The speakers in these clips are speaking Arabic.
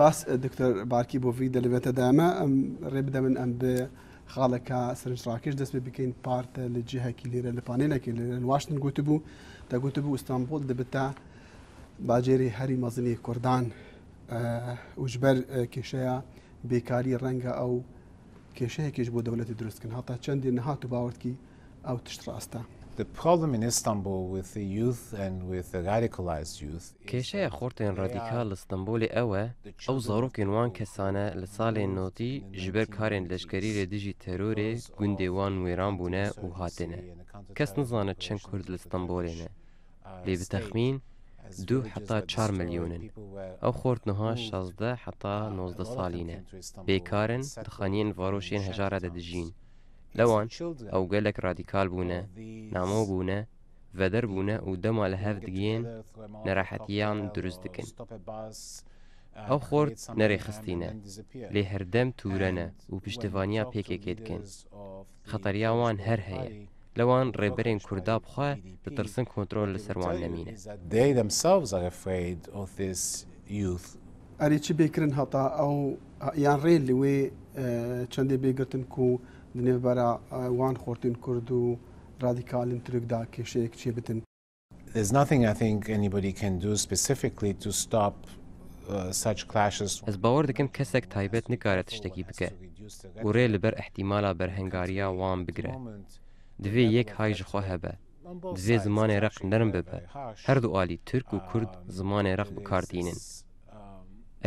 سپاس دکتۆر بارکی بۆڤی دەلوێتە دامە ئەم ڕێ بدە من ئەم بێ خاڵەکە سرنجڕاکش دەست بێ بکەین پارتە لە جیهەکی لێرە لە پانێنەکە لێرە واشتن گوت بوو دەگوت بوو ئستانبول دەبتا باجێری هەری مەزنی کوردان وژبەر کێشەیە بێکاری ڕەنگە ئەو کێشەیەکیش بۆ دەوڵەتی دروستکن هاتا چەندی نەهات و باوردکی ئەو تشت ڕاستە. کێشەیە خۆرتێن ڕادیکال لە ستمبولی ئەوە ئەو زارۆکێن وان کەسانە لە ساڵێن نۆتی ژبەر کارێن لەشکەری رێدژی تەرۆرێ گوندێوان وێران بوونە و هاتێنە کەس نزانە چەند کورد لە ستمبولێنە uh, لێ بتەخمین دو حتا چار ملیونن ئەو خۆردنەها 16 حتا 90 uh, ساڵینە بێکارن دخانیان ڤۆشێن هەژارە دەدژین. لوان ئەو گەلێک رادیکال بوونە نامۆ بوونە ڤەدەر بوونە و دەما لە هەف دگێن نەراحەتیان دروست او ئەو نري خستينا لي هردم تورنا و پشتیوانیا پێکێکێ دکەن خەتەریاوان هەر هەیە لەوان ڕێبەرێن کووردا بخوا are afraid of this youth اريتشي بيكرن هطا او يعني رين لوي چندي بيگرتن كو دنيف برا وان خورتن كردو راديكالن ترك دا كشيك چي بتن There's nothing I think anybody can do specifically to stop ez bawer dikim kesek taybet nikare tiştekî bike û rê li ber ehtîmala berhengariya wan bigire divê yek hay ji xwe hebe divê zimanê req nerm bibe her du alî tirk û kurd zimanê req bikartînin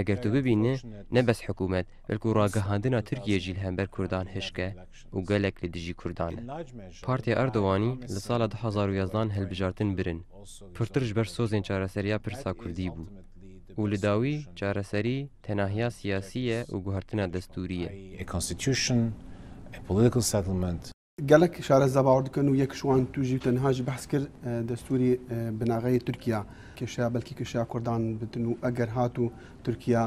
اگر تو ببینێ نە بەس حکوومەت بەلکو ڕاگەهاندنا جیل همبر کردان هشکه و گەلێک لە دژی کوردان پارتیا ئەردوانی لە ساڵە هل هەلبژارتن برن پرترش بر سۆزێن چارەسەریا پرسا کوردی بوو و لەداوی چارەسەری تەناهیا سیاسیه و گوهرتنە دستوریه. گەلک شارەزدا باوە دکەن و یەک شوان توژی تەنهاژ بەس کرد دەستوری بناغی تورکیا کێشا بەلکی کشیا کوردان بتن و ئەگەر هات و تورکیا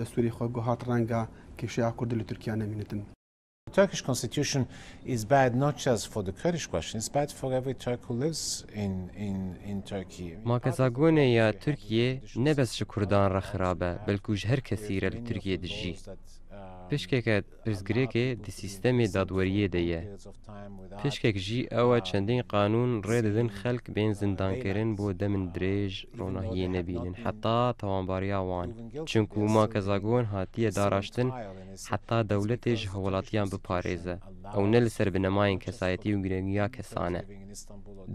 دەستوری خۆگو هات ڕەنگە کێشیا کورد لە تورکیا نەمینتن. Turkish constitution is bad not just for the Kurdish question, it's bad for every Turk who lives in, in, in Turkey. Makazagone ya Türkiye ne bes ji Kurdan ra xirabe, belkû ji her kesî re li Tirkiye dijî. Pişkeke pirsgirêkê di sîstemê dadweriyê de ye. Pişkek jî ewa çendîn qanûn rê didin xelk bên zindankirin bo demin dirêj ronahiyê nebînin heta tawambariya wan. Çunku ma kezagon hatiye daraştin heta dewletê ji hewlatiyan bi پارێزە ئەو نە لەسەر بنەماین کەسایەتی و گرنگیا کەسانە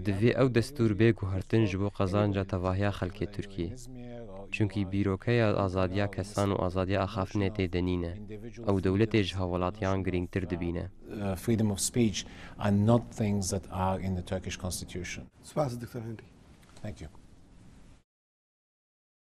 دەوێ ئەو دەستور بێک و هەرتنج بۆ قەزانجا تەواهیا خەلکێ تورکی چونکی بیرۆکەیە ئازادیا کەسان و ئازادیا ئاخافنێ تێدەنینە ئەو دەولەتێژ هاوڵاتیان گرنگتر دەبینە freedom of speech are not things that are in the Turkish constitution. Thank you.